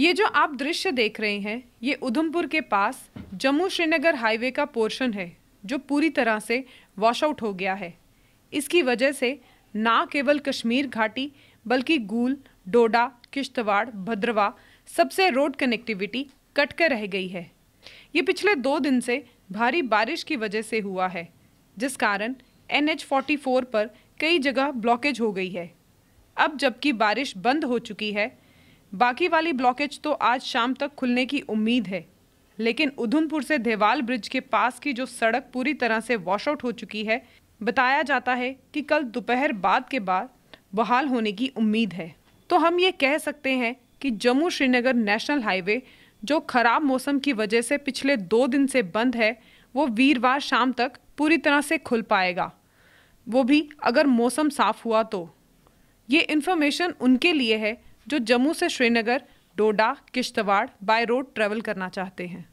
ये जो आप दृश्य देख रहे हैं ये उधमपुर के पास जम्मू श्रीनगर हाईवे का पोर्शन है जो पूरी तरह से वॉश आउट हो गया है इसकी वजह से ना केवल कश्मीर घाटी बल्कि गूल डोडा किश्तवाड़ भद्रवा सबसे रोड कनेक्टिविटी कट कर रह गई है ये पिछले दो दिन से भारी बारिश की वजह से हुआ है जिस कारण एन एच पर कई जगह ब्लॉकेज हो गई है अब जबकि बारिश बंद हो चुकी है बाकी वाली ब्लॉकेज तो आज शाम तक खुलने की उम्मीद है लेकिन उधमपुर से देवाल ब्रिज के पास की जो सड़क पूरी तरह से वॉश आउट हो चुकी है बताया जाता है कि कल दोपहर बाद के बाद बहाल होने की उम्मीद है तो हम ये कह सकते हैं कि जम्मू श्रीनगर नेशनल हाईवे जो खराब मौसम की वजह से पिछले दो दिन से बंद है वो वीरवार शाम तक पूरी तरह से खुल पाएगा वो भी अगर मौसम साफ हुआ तो ये इन्फॉर्मेशन उनके लिए है जो जम्मू से Srinagar Doda Kishtwar by road travel करना चाहते हैं